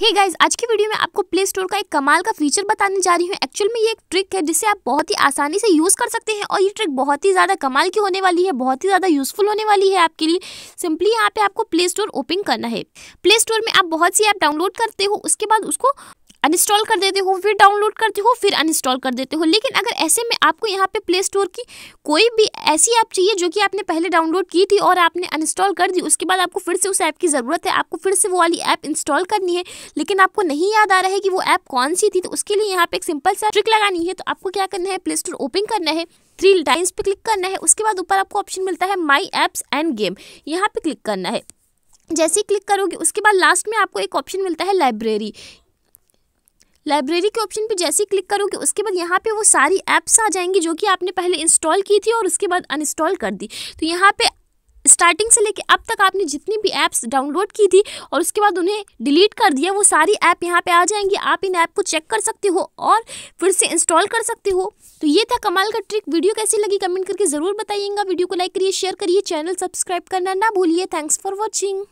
हे hey guys आज की video में आपको प्ले स्टोर का एक कमाल का फीचर बताने जा रही हूँ एक्चुअल में ये एक ट्रिक है जिसे आप बहुत ही आसानी से यूज़ कर सकते हैं और ये ट्रिक बहुत ही ज़्यादा कमाल की होने वाली है बहुत ही ज़्यादा यूज़फुल होने वाली है आपके लिए सिंपली यहाँ पे आपको प्ले स्टोर ओपन करना है प्ले स्टोर में आप बहुत सी ऐप डाउनलोड करते हो उसके बाद उसको अनइंस्टॉल कर देते हो फिर डाउनलोड करते हो फिर अनइंस्टॉल कर देते हो लेकिन अगर ऐसे में आपको यहाँ पे प्ले स्टोर की कोई भी ऐसी ऐप चाहिए जो कि आपने पहले डाउनलोड की थी और आपने अनइंस्टॉल कर दी उसके बाद आपको फिर से उस ऐप की ज़रूरत है आपको फिर से वो वाली ऐप इंस्टॉल करनी है लेकिन आपको नहीं याद आ रहा है कि वो ऐप कौन सी थी तो उसके लिए यहाँ पे एक सिंपल सा ट्रिक लगानी है तो आपको क्या करना है प्ले स्टोर ओपन करना है थ्री टाइम्स पे क्लिक करना है उसके बाद ऊपर आपको ऑप्शन मिलता है माई एप्स एंड गेम यहाँ पे क्लिक करना है जैसे ही क्लिक करोगे उसके बाद लास्ट में आपको एक ऑप्शन मिलता है लाइब्रेरी लाइब्रेरी के ऑप्शन पे जैसे ही क्लिक करोगे उसके बाद यहाँ पे वो सारी ऐप्स आ जाएंगी जो कि आपने पहले इंस्टॉल की थी और उसके बाद अनइंस्टॉल कर दी तो यहाँ पे स्टार्टिंग से लेके अब तक आपने जितनी भी ऐप्स डाउनलोड की थी और उसके बाद उन्हें डिलीट कर दिया वो सारी ऐप यहाँ पे आ जाएंगी आप इन ऐप को चेक कर सकते हो और फिर से इंस्टॉल कर सकते हो तो ये था कमाल का ट्रिक वीडियो कैसी लगी कमेंट करके ज़रूर बताइएगा वीडियो को लाइक करिए शेयर करिए चैनल सब्सक्राइब करना ना भूलिए थैंक्स फॉर वॉचिंग